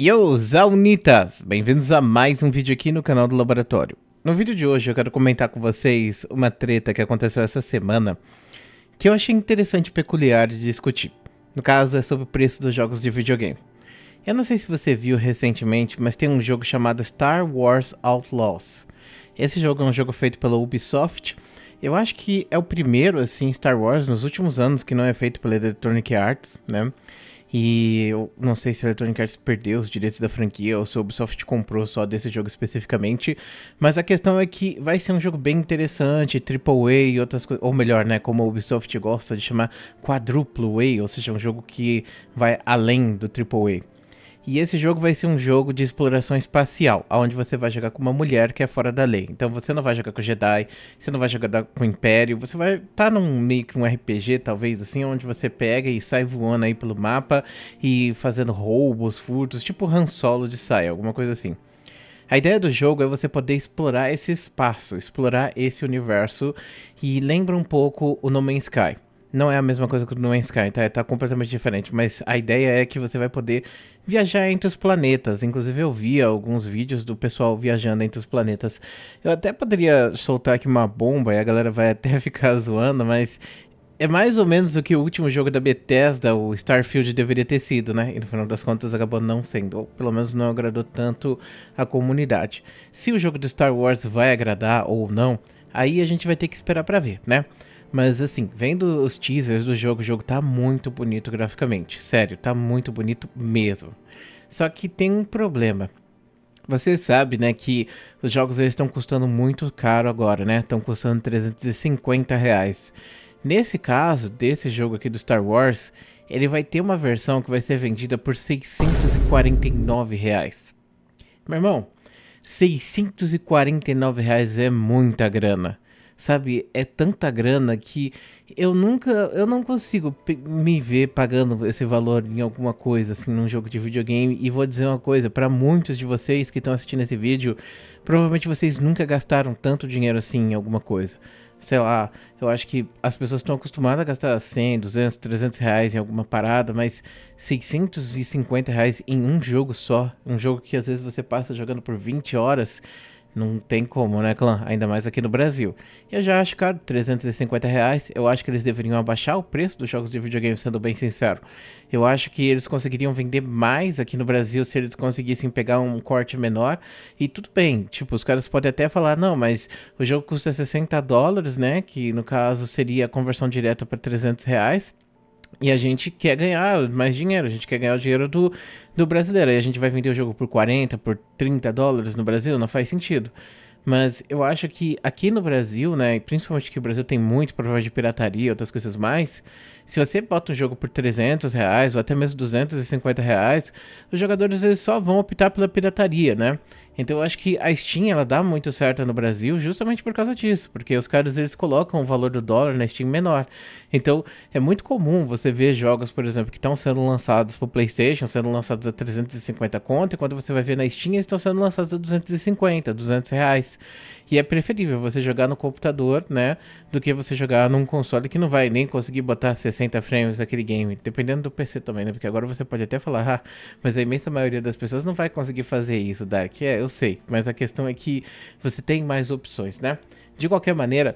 Yo, Zaunitas! Bem-vindos a mais um vídeo aqui no canal do Laboratório. No vídeo de hoje eu quero comentar com vocês uma treta que aconteceu essa semana que eu achei interessante e peculiar de discutir. No caso, é sobre o preço dos jogos de videogame. Eu não sei se você viu recentemente, mas tem um jogo chamado Star Wars Outlaws. Esse jogo é um jogo feito pela Ubisoft. Eu acho que é o primeiro, assim, Star Wars nos últimos anos que não é feito pela Electronic Arts, né? E eu não sei se a Electronic Arts perdeu os direitos da franquia ou se a Ubisoft comprou só desse jogo especificamente, mas a questão é que vai ser um jogo bem interessante, AAA e outras coisas, ou melhor, né, como a Ubisoft gosta de chamar quadruplo A, ou seja, um jogo que vai além do AAA. E esse jogo vai ser um jogo de exploração espacial, onde você vai jogar com uma mulher que é fora da lei. Então você não vai jogar com Jedi, você não vai jogar com o Império, você vai estar tá num meio que um RPG, talvez assim, onde você pega e sai voando aí pelo mapa e fazendo roubos, furtos, tipo Han Solo de Sai, alguma coisa assim. A ideia do jogo é você poder explorar esse espaço, explorar esse universo e lembra um pouco o No Man's Sky. Não é a mesma coisa que o No Man's Sky, tá? Tá completamente diferente, mas a ideia é que você vai poder viajar entre os planetas. Inclusive, eu vi alguns vídeos do pessoal viajando entre os planetas. Eu até poderia soltar aqui uma bomba e a galera vai até ficar zoando, mas é mais ou menos o que o último jogo da Bethesda, o Starfield, deveria ter sido, né? E no final das contas acabou não sendo, ou pelo menos não agradou tanto a comunidade. Se o jogo do Star Wars vai agradar ou não, aí a gente vai ter que esperar para ver, né? Mas assim, vendo os teasers do jogo, o jogo tá muito bonito graficamente. Sério, tá muito bonito mesmo. Só que tem um problema. Você sabe, né, que os jogos eles estão custando muito caro agora, né? Estão custando 350 reais. Nesse caso, desse jogo aqui do Star Wars, ele vai ter uma versão que vai ser vendida por 649 reais. Meu irmão, 649 reais é muita grana sabe? É tanta grana que eu nunca, eu não consigo me ver pagando esse valor em alguma coisa, assim, num jogo de videogame. E vou dizer uma coisa, para muitos de vocês que estão assistindo esse vídeo, provavelmente vocês nunca gastaram tanto dinheiro assim em alguma coisa. Sei lá, eu acho que as pessoas estão acostumadas a gastar 100, 200, 300 reais em alguma parada, mas 650 reais em um jogo só, um jogo que às vezes você passa jogando por 20 horas, não tem como, né, clã? Ainda mais aqui no Brasil. E eu já acho caro, 350 reais. Eu acho que eles deveriam abaixar o preço dos jogos de videogame, sendo bem sincero. Eu acho que eles conseguiriam vender mais aqui no Brasil se eles conseguissem pegar um corte menor. E tudo bem, tipo, os caras podem até falar, não, mas o jogo custa 60 dólares, né? Que no caso seria a conversão direta para 300 reais. E a gente quer ganhar mais dinheiro, a gente quer ganhar o dinheiro do, do brasileiro. Aí a gente vai vender o jogo por 40, por 30 dólares no Brasil, não faz sentido. Mas eu acho que aqui no Brasil, né, principalmente que o Brasil tem muito problema de pirataria e outras coisas mais, se você bota um jogo por 300 reais ou até mesmo 250 reais, os jogadores eles só vão optar pela pirataria, né? Então eu acho que a Steam ela dá muito certo no Brasil justamente por causa disso, porque os caras eles colocam o valor do dólar na Steam menor. Então é muito comum você ver jogos, por exemplo, que estão sendo lançados para o PlayStation, sendo lançados a 350 conto, enquanto você vai ver na Steam eles estão sendo lançados a 250, 200 reais. E é preferível você jogar no computador, né, do que você jogar num console que não vai nem conseguir botar 60 frames naquele game, dependendo do PC também, né? Porque agora você pode até falar, ah, mas a imensa maioria das pessoas não vai conseguir fazer isso, Dark. É, eu eu sei, mas a questão é que você tem mais opções, né? De qualquer maneira,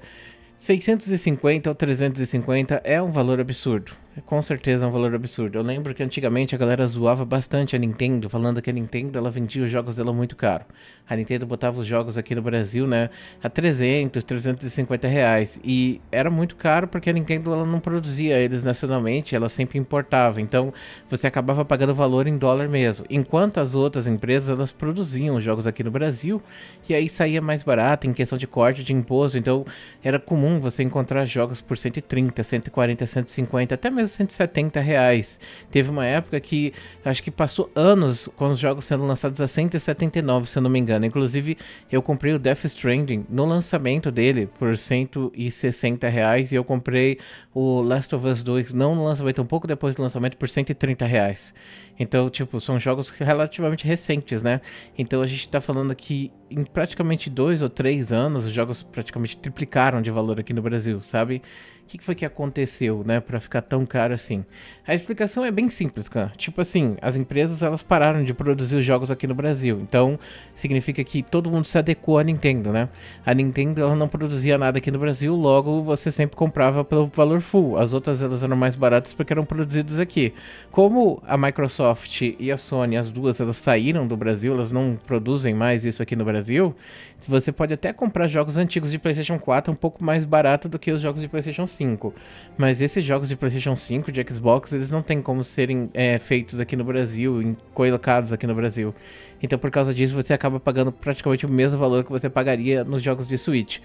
650 ou 350 é um valor absurdo. Com certeza é um valor absurdo. Eu lembro que antigamente a galera zoava bastante a Nintendo, falando que a Nintendo ela vendia os jogos dela muito caro. A Nintendo botava os jogos aqui no Brasil, né, a 300, 350 reais. E era muito caro porque a Nintendo ela não produzia eles nacionalmente, ela sempre importava. Então você acabava pagando valor em dólar mesmo. Enquanto as outras empresas elas produziam os jogos aqui no Brasil e aí saía mais barato em questão de corte de imposto. Então era comum você encontrar jogos por 130, 140, 150, até mesmo a 170 reais. Teve uma época que acho que passou anos com os jogos sendo lançados a 179, se eu não me engano. Inclusive, eu comprei o Death Stranding no lançamento dele por 160 reais e eu comprei o Last of Us 2 não no lançamento, um pouco depois do lançamento, por 130 reais. Então, tipo, são jogos relativamente recentes, né? Então a gente tá falando que em praticamente dois ou três anos os jogos praticamente triplicaram de valor aqui no Brasil, sabe? O que foi que aconteceu, né, para ficar tão caro assim? A explicação é bem simples, cara. Tipo assim, as empresas elas pararam de produzir os jogos aqui no Brasil. Então, significa que todo mundo se adequou à Nintendo, né? A Nintendo ela não produzia nada aqui no Brasil, logo você sempre comprava pelo valor full. As outras elas eram mais baratas porque eram produzidas aqui. Como a Microsoft Microsoft e a Sony, as duas, elas saíram do Brasil, elas não produzem mais isso aqui no Brasil. Você pode até comprar jogos antigos de PlayStation 4 um pouco mais barato do que os jogos de PlayStation 5. Mas esses jogos de PlayStation 5, de Xbox, eles não têm como serem é, feitos aqui no Brasil, colocados aqui no Brasil. Então, por causa disso, você acaba pagando praticamente o mesmo valor que você pagaria nos jogos de Switch.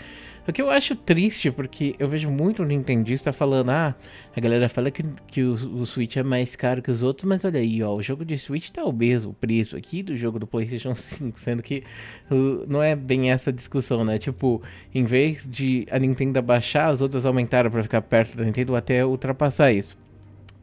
O que eu acho triste, porque eu vejo muito nintendista falando, ah, a galera fala que, que o, o, Switch é mais caro que os outros, mas olha aí, ó, o jogo de Switch tá o mesmo preço aqui do jogo do PlayStation 5, sendo que uh, não é bem essa discussão, né? Tipo, em vez de a Nintendo baixar, as outras aumentaram para ficar perto da Nintendo até ultrapassar isso.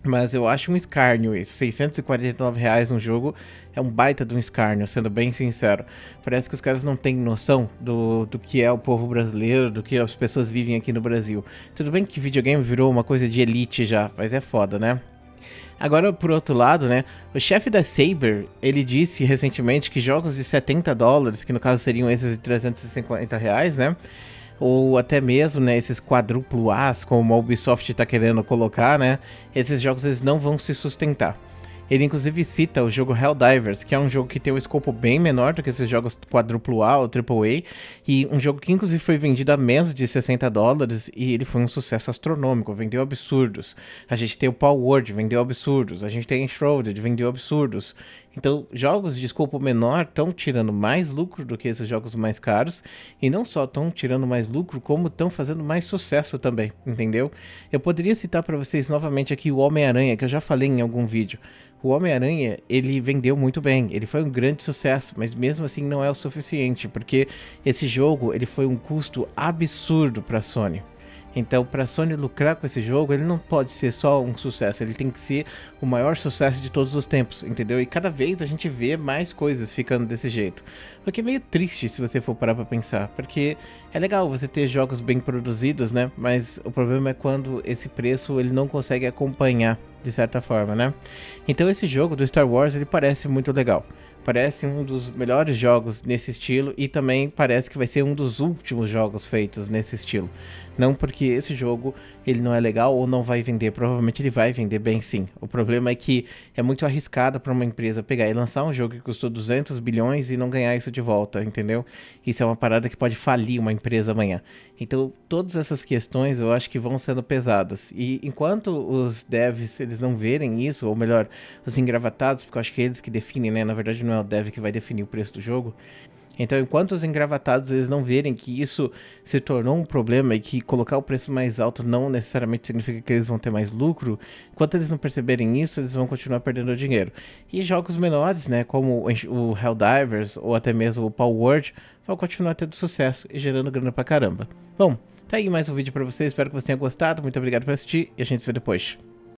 Mas eu acho um escárnio isso. 649 reais um jogo é um baita de um escárnio, sendo bem sincero. Parece que os caras não têm noção do, do que é o povo brasileiro, do que as pessoas vivem aqui no Brasil. Tudo bem que videogame virou uma coisa de elite já, mas é foda, né? Agora, por outro lado, né, o chefe da Saber, ele disse recentemente que jogos de 70 dólares, que no caso seriam esses de 350 reais, né, ou até mesmo né, esses quadruplo As, como a Ubisoft está querendo colocar, né, esses jogos eles não vão se sustentar. Ele inclusive cita o jogo Helldivers, que é um jogo que tem um escopo bem menor do que esses jogos quadruplo A ou AAA, e um jogo que inclusive foi vendido a menos de 60 dólares e ele foi um sucesso astronômico, vendeu absurdos. A gente tem o Power Word, vendeu absurdos. A gente tem Enshrouded, vendeu absurdos. Então, jogos de escopo menor estão tirando mais lucro do que esses jogos mais caros. E não só estão tirando mais lucro, como estão fazendo mais sucesso também, entendeu? Eu poderia citar para vocês novamente aqui o Homem-Aranha, que eu já falei em algum vídeo. O Homem-Aranha, ele vendeu muito bem, ele foi um grande sucesso, mas mesmo assim não é o suficiente, porque esse jogo, ele foi um custo absurdo para a Sony. Então, para a Sony lucrar com esse jogo, ele não pode ser só um sucesso, ele tem que ser o maior sucesso de todos os tempos, entendeu? E cada vez a gente vê mais coisas ficando desse jeito. O que é meio triste se você for parar para pensar, porque é legal você ter jogos bem produzidos, né? Mas o problema é quando esse preço ele não consegue acompanhar de certa forma, né? Então esse jogo do Star Wars ele parece muito legal parece um dos melhores jogos nesse estilo e também parece que vai ser um dos últimos jogos feitos nesse estilo. Não porque esse jogo ele não é legal ou não vai vender, provavelmente ele vai vender bem sim. O problema é que é muito arriscado para uma empresa pegar e lançar um jogo que custou 200 bilhões e não ganhar isso de volta, entendeu? Isso é uma parada que pode falir uma empresa amanhã. Então, todas essas questões eu acho que vão sendo pesadas. E enquanto os devs eles não verem isso, ou melhor, os engravatados, porque eu acho que eles que definem, né? Na verdade, não é o dev que vai definir o preço do jogo então, enquanto os engravatados eles não verem que isso se tornou um problema e que colocar o preço mais alto não necessariamente significa que eles vão ter mais lucro, enquanto eles não perceberem isso, eles vão continuar perdendo dinheiro. E jogos menores, né, como o Helldivers ou até mesmo o Power Word, vão continuar tendo sucesso e gerando grana pra caramba. Bom, tá aí mais um vídeo para vocês, espero que vocês tenham gostado, muito obrigado por assistir e a gente se vê depois.